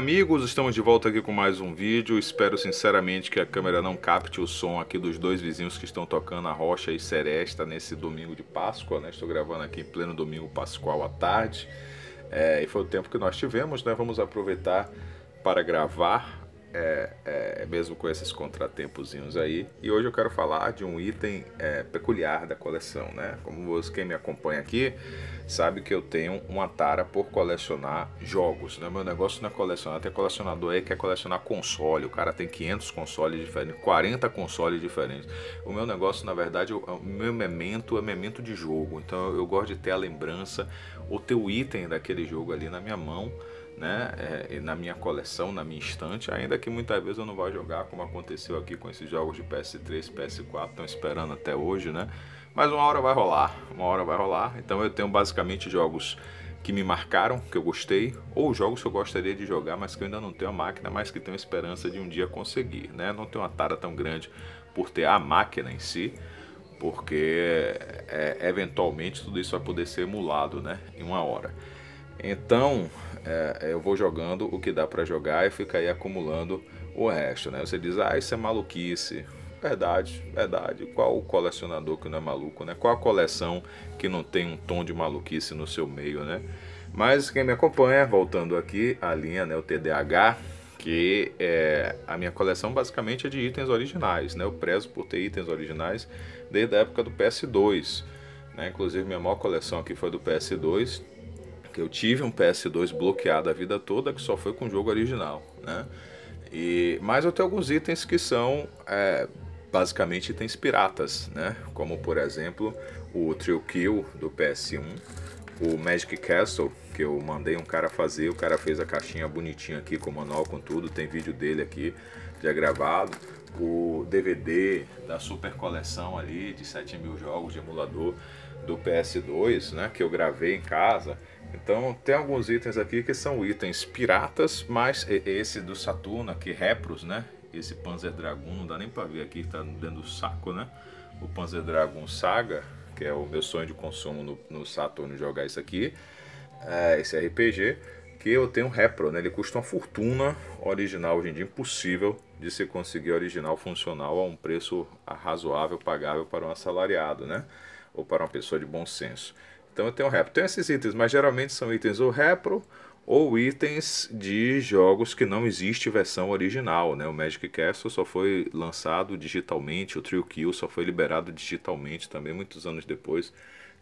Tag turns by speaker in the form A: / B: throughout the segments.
A: Amigos, estamos de volta aqui com mais um vídeo. Espero sinceramente que a câmera não capte o som aqui dos dois vizinhos que estão tocando a rocha e seresta nesse domingo de Páscoa, né? Estou gravando aqui em pleno domingo pascual à tarde. É, e foi o tempo que nós tivemos, né? Vamos aproveitar para gravar é, é, é, mesmo com esses contratempozinhos aí. E hoje eu quero falar de um item é, peculiar da coleção, né? Como você, quem me acompanha aqui sabe que eu tenho uma tara por colecionar jogos, né? Meu negócio não é colecionar, tem colecionador aí que quer colecionar console, o cara tem 500 consoles diferentes, 40 consoles diferentes. O meu negócio, na verdade, o meu memento é memento de jogo, então eu gosto de ter a lembrança, ou ter o item daquele jogo ali na minha mão, né? É, na minha coleção, na minha estante, ainda que muitas vezes eu não vá jogar, como aconteceu aqui com esses jogos de PS3, PS4, estão esperando até hoje, né? Mas uma hora vai rolar, uma hora vai rolar. Então eu tenho basicamente jogos que me marcaram, que eu gostei, ou jogos que eu gostaria de jogar, mas que eu ainda não tenho a máquina, mas que tenho a esperança de um dia conseguir, né? Não tenho uma tara tão grande por ter a máquina em si, porque é, eventualmente tudo isso vai poder ser emulado, né? Em uma hora. Então, é, é, eu vou jogando o que dá para jogar e fica aí acumulando o resto, né? Você diz, ah, isso é maluquice. Verdade, verdade. Qual o colecionador que não é maluco, né? Qual a coleção que não tem um tom de maluquice no seu meio, né? Mas quem me acompanha, voltando aqui, a linha, né, o TDAH, que é, a minha coleção basicamente é de itens originais, né? Eu prezo por ter itens originais desde a época do PS2. Né? Inclusive, minha maior coleção aqui foi do PS2 que eu tive um PS2 bloqueado a vida toda, que só foi com o jogo original, né? E, mas eu tenho alguns itens que são é, basicamente itens piratas, né? Como por exemplo o Trio Kill do PS1, o Magic Castle, que eu mandei um cara fazer, o cara fez a caixinha bonitinha aqui com manual com tudo, tem vídeo dele aqui já é gravado. O DVD da super coleção ali de 7 mil jogos de emulador do PS2, né? Que eu gravei em casa então tem alguns itens aqui que são itens piratas, mas é esse do Saturno aqui, Repros, né? Esse Panzer Dragon, não dá nem para ver aqui, tá dentro do saco, né? O Panzer Dragon Saga, que é o meu sonho de consumo no, no Saturno jogar isso aqui, é, esse RPG, que eu tenho um Repro, né? Ele custa uma fortuna original hoje em dia, impossível de se conseguir original funcional a um preço razoável, pagável para um assalariado, né? Ou para uma pessoa de bom senso. Então eu tenho repro. Tem esses itens, mas geralmente são itens ou repro ou itens de jogos que não existe versão original, né? O Magic Castle só foi lançado digitalmente, o Trio Kill só foi liberado digitalmente também muitos anos depois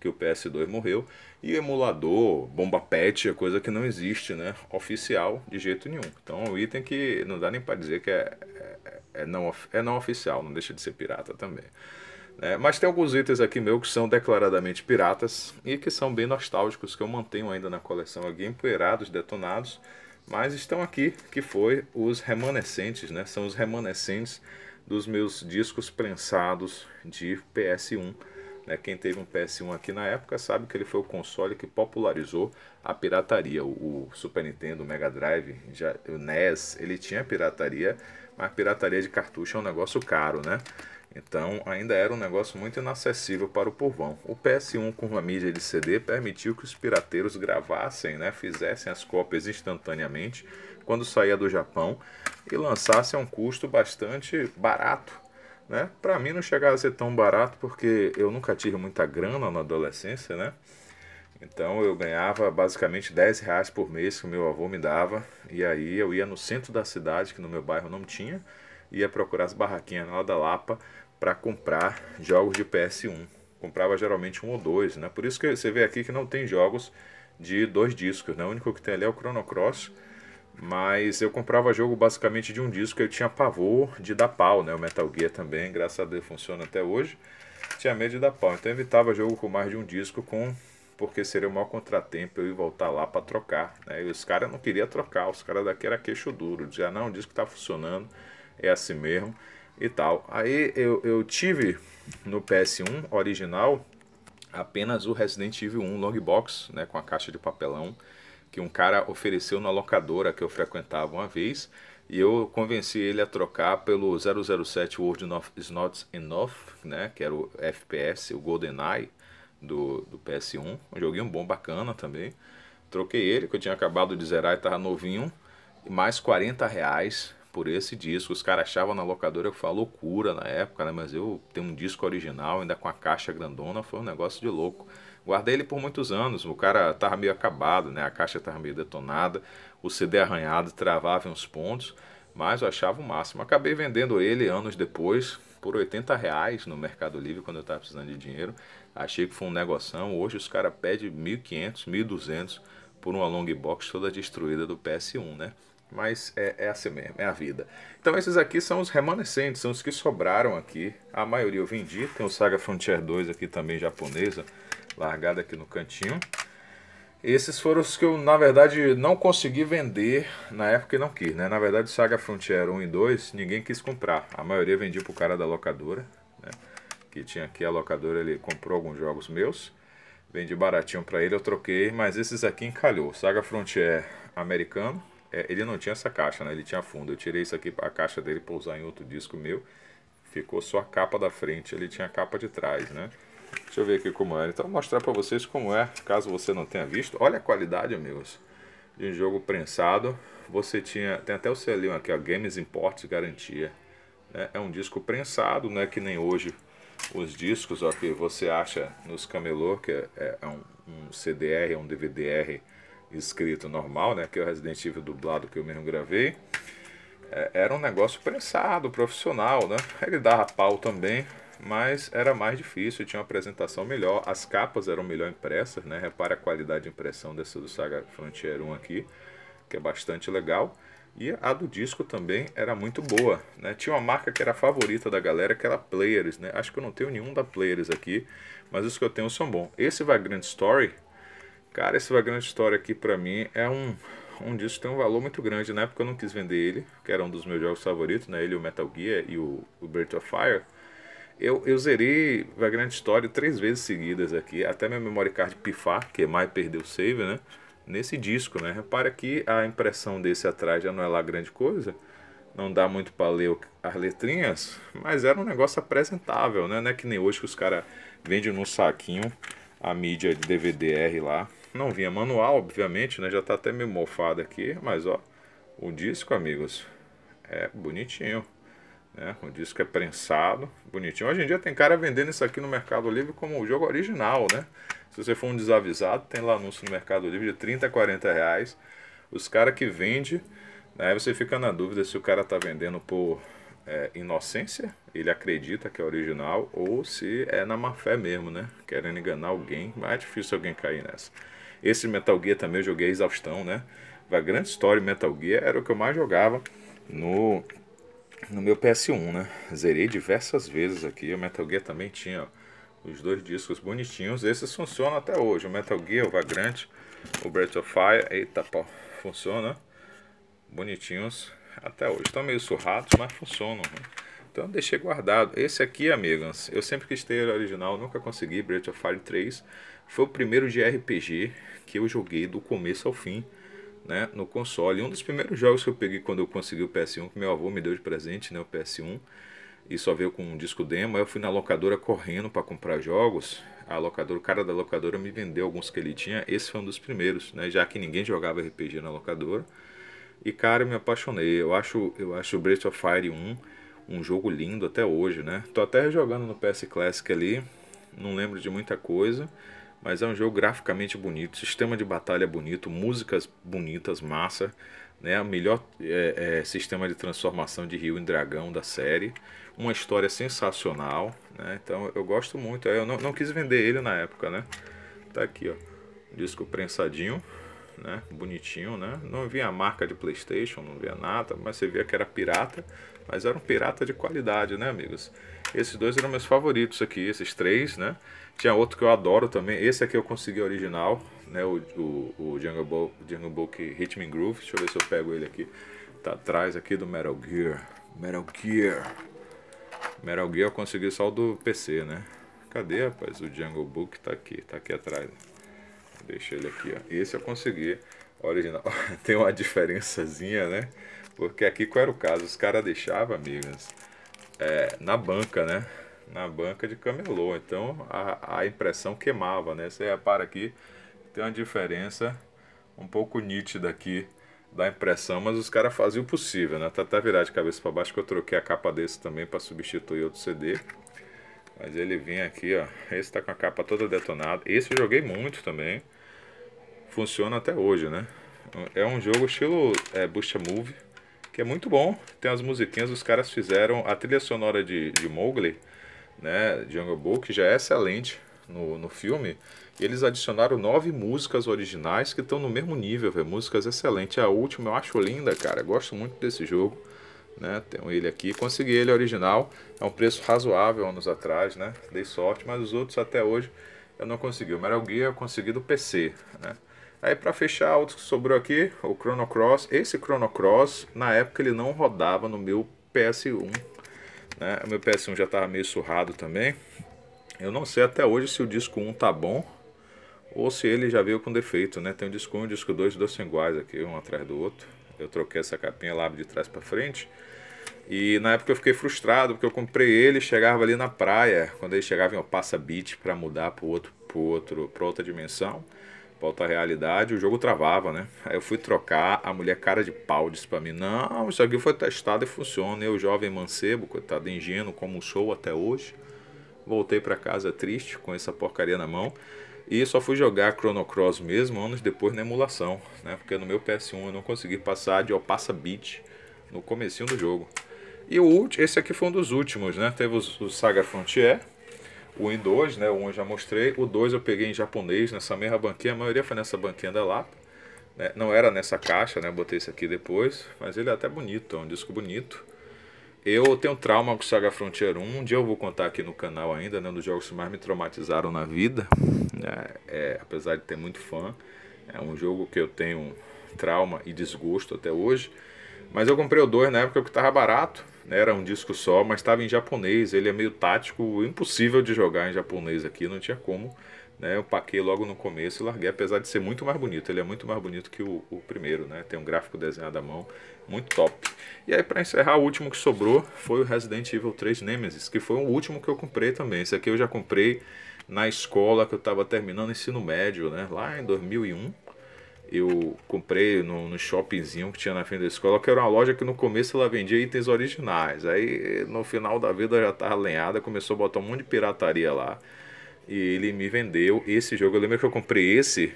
A: que o PS2 morreu. E emulador, bomba pet, é coisa que não existe, né? Oficial de jeito nenhum. Então é um item que não dá nem para dizer que é, é, é, não, é não oficial, não deixa de ser pirata também. É, mas tem alguns itens aqui meu que são declaradamente piratas e que são bem nostálgicos, que eu mantenho ainda na coleção aqui, empoeirados, detonados, mas estão aqui, que foi os remanescentes, né? São os remanescentes dos meus discos prensados de PS1. Né? Quem teve um PS1 aqui na época sabe que ele foi o console que popularizou a pirataria. O, o Super Nintendo, o Mega Drive, já, o NES, ele tinha pirataria, mas pirataria de cartucho é um negócio caro, né? Então ainda era um negócio muito inacessível para o povão. O PS1 com uma mídia de CD permitiu que os pirateiros gravassem, né, fizessem as cópias instantaneamente quando saía do Japão e lançassem a um custo bastante barato. Né? Para mim não chegava a ser tão barato porque eu nunca tive muita grana na adolescência, né? Então eu ganhava basicamente 10 reais por mês que o meu avô me dava. E aí eu ia no centro da cidade, que no meu bairro não tinha ia procurar as barraquinhas lá da Lapa para comprar jogos de PS1. Comprava geralmente um ou dois, né? Por isso que você vê aqui que não tem jogos de dois discos, né? O único que tem ali é o Chrono Cross, mas eu comprava jogo basicamente de um disco, eu tinha pavor de dar pau, né? O Metal Gear também, graças a Deus funciona até hoje. Tinha medo de dar pau, então eu evitava jogo com mais de um disco com porque seria o maior contratempo eu ir voltar lá para trocar, né? E os caras não queriam trocar, os caras daqui era queixo duro, dizia: ah, "Não, o disco tá funcionando" é assim mesmo e tal. Aí eu, eu tive no PS1 original apenas o Resident Evil 1 long box, né, com a caixa de papelão que um cara ofereceu na locadora que eu frequentava uma vez, e eu convenci ele a trocar pelo 007 World is Not Enough, né, que era o FPS, o GoldenEye do, do PS1, um joguinho bom, bacana também. Troquei ele, que eu tinha acabado de zerar e estava novinho, e mais 40 reais por esse disco. Os caras achavam na locadora que foi loucura na época, né? Mas eu tenho um disco original, ainda com a caixa grandona, foi um negócio de louco. Guardei ele por muitos anos, o cara tava meio acabado, né? A caixa tava meio detonada, o CD arranhado, travava em uns pontos, mas eu achava o máximo. Acabei vendendo ele anos depois, por 80 reais no Mercado Livre quando eu estava precisando de dinheiro. Achei que foi um negoção. Hoje os caras pedem 1.500, 1.200 por uma long box toda destruída do PS1, né? mas é, é assim mesmo, é a vida. Então esses aqui são os remanescentes, são os que sobraram aqui. A maioria eu vendi, tem o Saga Frontier 2 aqui também japonesa, largada aqui no cantinho. Esses foram os que eu, na verdade, não consegui vender na época que não quis, né? Na verdade, o Saga Frontier 1 e 2, ninguém quis comprar. A maioria vendi pro cara da locadora, né? Que tinha aqui a locadora, ele comprou alguns jogos meus. Vendi baratinho para ele, eu troquei, mas esses aqui encalhou. Saga Frontier americano, é, ele não tinha essa caixa, né? Ele tinha fundo. Eu tirei isso aqui, para a caixa dele, pousar em outro disco meu. Ficou só a capa da frente, ele tinha a capa de trás, né? Deixa eu ver aqui como é. Então, vou mostrar para vocês como é, caso você não tenha visto. Olha a qualidade, amigos, de um jogo prensado. Você tinha, tem até o selinho aqui, ó, Games Imports Garantia. É, é um disco prensado, é Que nem hoje os discos ó, que você acha nos camelô, que é, é um, um CDR, é um DVDR escrito normal, né? Que é o Resident Evil dublado que eu mesmo gravei. É, era um negócio pensado, profissional, né? Ele dava pau também, mas era mais difícil, tinha uma apresentação melhor. As capas eram melhor impressas, né? Repare a qualidade de impressão dessa do Saga Frontier 1 aqui, que é bastante legal. E a do disco também era muito boa, né? Tinha uma marca que era favorita da galera, que era Players, né? Acho que eu não tenho nenhum da Players aqui, mas os que eu tenho são bons. Esse Vagrant Story Cara, esse Vagrante História aqui para mim é um, um disco que tem um valor muito grande. Na né? época eu não quis vender ele, que era um dos meus jogos favoritos, né? Ele, o Metal Gear e o, o Birth of Fire. Eu, eu zerei Vagrante História três vezes seguidas aqui, até minha memory card pifar, que é mais perdeu o save, né? Nesse disco, né? Repara que a impressão desse atrás já não é lá grande coisa, não dá muito para ler as letrinhas, mas era um negócio apresentável, né? Não é que nem hoje que os caras vendem num saquinho a mídia de DVD-R lá, não vinha manual, obviamente, né? Já está até meio mofado aqui, mas ó, o disco, amigos, é bonitinho. Né? O disco é prensado, bonitinho. Hoje em dia tem cara vendendo isso aqui no Mercado Livre como o jogo original, né? Se você for um desavisado, tem lá anúncio no Mercado Livre de 30, 40 reais. Os caras que vende, né? aí você fica na dúvida se o cara tá vendendo por é, inocência, ele acredita que é original, ou se é na má fé mesmo, né? Querendo enganar alguém, mas é difícil alguém cair nessa. Esse Metal Gear também eu joguei exaustão, né? A grande história Metal Gear era o que eu mais jogava no, no meu PS1, né? Zerei diversas vezes aqui. O Metal Gear também tinha os dois discos bonitinhos. Esses funcionam até hoje. O Metal Gear, o Vagrant, o Breath of Fire. Eita, pô. Funciona. Bonitinhos até hoje. Estão meio surrados, mas funcionam. Né? Então deixei guardado. Esse aqui, amigos, eu sempre quis ter original, nunca consegui, Breath of Fire 3. Foi o primeiro de RPG que eu joguei do começo ao fim, né, no console. Um dos primeiros jogos que eu peguei quando eu consegui o PS1, que meu avô me deu de presente, né, o PS1. E só veio com um disco demo, aí eu fui na locadora correndo para comprar jogos. A locadora, o cara da locadora me vendeu alguns que ele tinha. Esse foi um dos primeiros, né, já que ninguém jogava RPG na locadora. E cara, eu me apaixonei. Eu acho, eu acho Breath of Fire 1 um jogo lindo até hoje, né? Tô até jogando no PS Classic ali, não lembro de muita coisa, mas é um jogo graficamente bonito, sistema de batalha bonito, músicas bonitas, massa, né? O melhor é, é, sistema de transformação de rio em dragão da série, uma história sensacional, né? Então eu gosto muito, eu não, não quis vender ele na época, né? Tá aqui, ó, disco prensadinho né? Bonitinho, né? Não via a marca de PlayStation, não via nada, mas você via que era pirata, mas era um pirata de qualidade, né, amigos? Esses dois eram meus favoritos aqui, esses três, né? Tinha outro que eu adoro também, esse aqui eu consegui original, né? O, o, o Jungle, Book, Jungle Book Rhythm Groove, deixa eu ver se eu pego ele aqui. Tá atrás aqui do Metal Gear, Metal Gear. Metal Gear eu consegui só o do PC, né? Cadê, rapaz? O Jungle Book tá aqui, tá aqui atrás. Deixa ele aqui, ó. Esse eu consegui. Original. Tem uma diferençazinha, né? Porque aqui qual era o caso? Os caras deixavam, amigas, é, na banca, né? Na banca de camelô. Então a, a impressão queimava, né? Você repara aqui, tem uma diferença um pouco nítida aqui da impressão, mas os caras faziam o possível, né? Tá até virar de cabeça para baixo que eu troquei a capa desse também para substituir outro CD. Mas ele vem aqui, ó. Esse tá com a capa toda detonada. Esse eu joguei muito também. Funciona até hoje, né? É um jogo estilo é, Busta Move, que é muito bom. Tem as musiquinhas, os caras fizeram a trilha sonora de, de Mowgli, né? Jungle Book, já é excelente no, no filme. Eles adicionaram nove músicas originais que estão no mesmo nível, velho. músicas excelentes. É a última eu acho linda, cara. Gosto muito desse jogo. Né? Tenho ele aqui, consegui ele original, é um preço razoável anos atrás, né? Dei sorte, mas os outros até hoje eu não consegui. O Metal Gear eu consegui do PC, né? Aí para fechar, outro que sobrou aqui, o Chrono Cross. Esse Chrono Cross, na época ele não rodava no meu PS1, né? O meu PS1 já estava meio surrado também. Eu não sei até hoje se o disco 1 tá bom ou se ele já veio com defeito, né? Tem o disco 1 e o disco 2, dois são iguais aqui, um atrás do outro. Eu troquei essa capinha lá de trás para frente. E na época eu fiquei frustrado, porque eu comprei ele chegava ali na praia. Quando ele chegava em passa Beach para mudar para outro, para outro, pra outra dimensão, para outra realidade, o jogo travava, né? Aí eu fui trocar, a mulher cara de pau disse para mim: Não, isso aqui foi testado e funciona. Eu, jovem mancebo, coitado ingênuo, como sou até hoje, voltei para casa triste com essa porcaria na mão. E só fui jogar Chrono Cross mesmo anos depois na emulação, né? Porque no meu PS1 eu não consegui passar de Opassa Beat no comecinho do jogo. E o último, esse aqui foi um dos últimos, né? Teve o Saga Frontier, o 1 e 2, né? O 1 eu já mostrei, o 2 eu peguei em japonês nessa mesma banquinha, a maioria foi nessa banquinha da Lapa. Né? Não era nessa caixa, né? Botei esse aqui depois, mas ele é até bonito, é um disco bonito. Eu tenho trauma com Saga Frontier 1, um dia eu vou contar aqui no canal ainda, né? Um dos jogos que mais me traumatizaram na vida. Né, é, apesar de ter muito fã, é um jogo que eu tenho trauma e desgosto até hoje. Mas eu comprei o 2 na época que estava barato, né? era um disco só, mas estava em japonês. Ele é meio tático, impossível de jogar em japonês aqui, não tinha como. Né? Eu paquei logo no começo e larguei, apesar de ser muito mais bonito. Ele é muito mais bonito que o, o primeiro, né? tem um gráfico desenhado à mão, muito top. E aí, para encerrar, o último que sobrou foi o Resident Evil 3 Nemesis, que foi o último que eu comprei também. Esse aqui eu já comprei na escola que eu estava terminando ensino médio, né? Lá em 2001, eu comprei no, no shoppingzinho que tinha na frente da escola, que era uma loja que no começo ela vendia itens originais. Aí no final da vida já estava lenhada, começou a botar um monte de pirataria lá. E ele me vendeu esse jogo. Eu lembro que eu comprei esse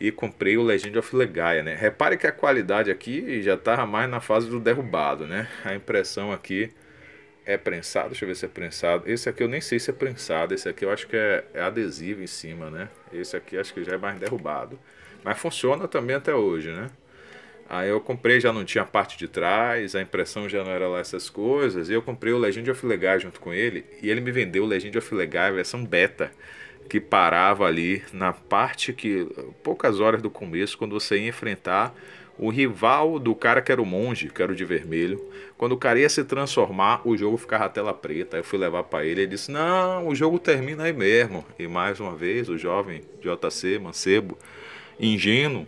A: e comprei o Legend of Legaia, né? Repare que a qualidade aqui já estava mais na fase do derrubado, né? A impressão aqui é prensado? Deixa eu ver se é prensado. Esse aqui eu nem sei se é prensado. Esse aqui eu acho que é, é adesivo em cima, né? Esse aqui acho que já é mais derrubado. Mas funciona também até hoje, né? Aí eu comprei, já não tinha a parte de trás, a impressão já não era lá essas coisas. E eu comprei o Legend of Legai junto com ele. E ele me vendeu o Legend of Legai versão beta que parava ali na parte que poucas horas do começo, quando você ia enfrentar o rival do cara que era o monge, que era o de vermelho. Quando o cara ia se transformar, o jogo ficava a tela preta. Eu fui levar para ele, ele disse: "Não, o jogo termina aí mesmo". E mais uma vez, o jovem JC Mancebo, ingênuo,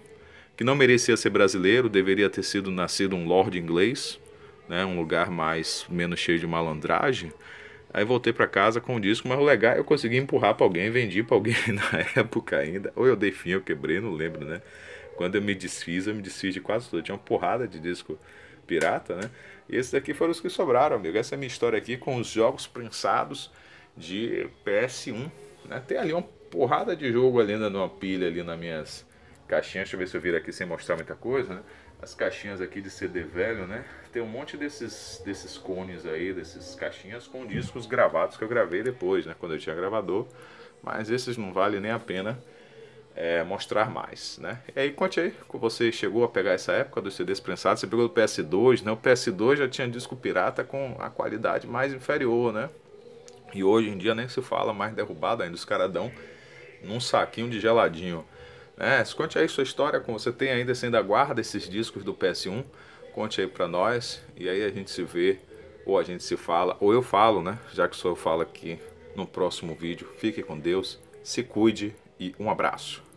A: que não merecia ser brasileiro, deveria ter sido nascido um lord inglês, né, um lugar mais menos cheio de malandragem. Aí voltei para casa com o disco, mas o legal é eu consegui empurrar para alguém, vendi para alguém na época ainda. Ou eu dei fim, eu quebrei, não lembro, né? Quando eu me desfiz, eu me desfiz de quase tudo. Eu tinha uma porrada de disco pirata, né? E esses daqui foram os que sobraram, amigo. Essa é a minha história aqui com os jogos prensados de PS1. Né? Tem ali uma porrada de jogo ali numa pilha ali nas minhas caixinhas. Deixa eu ver se eu viro aqui sem mostrar muita coisa, né? As caixinhas aqui de CD velho, né? Tem um monte desses, desses cones aí, dessas caixinhas com discos gravados que eu gravei depois, né? Quando eu tinha gravador. Mas esses não valem nem a pena é, mostrar mais, né? E aí, conte aí, você chegou a pegar essa época dos CDs prensados, você pegou do PS2, né? O PS2 já tinha disco pirata com a qualidade mais inferior, né? E hoje em dia nem se fala mais derrubado ainda, os caras dão num saquinho de geladinho. Né? Conte aí sua história, como você tem ainda, você ainda guarda esses discos do PS1, conte aí pra nós, e aí a gente se vê, ou a gente se fala, ou eu falo, né? Já que sou eu falo aqui no próximo vídeo. Fique com Deus, se cuide e um abraço.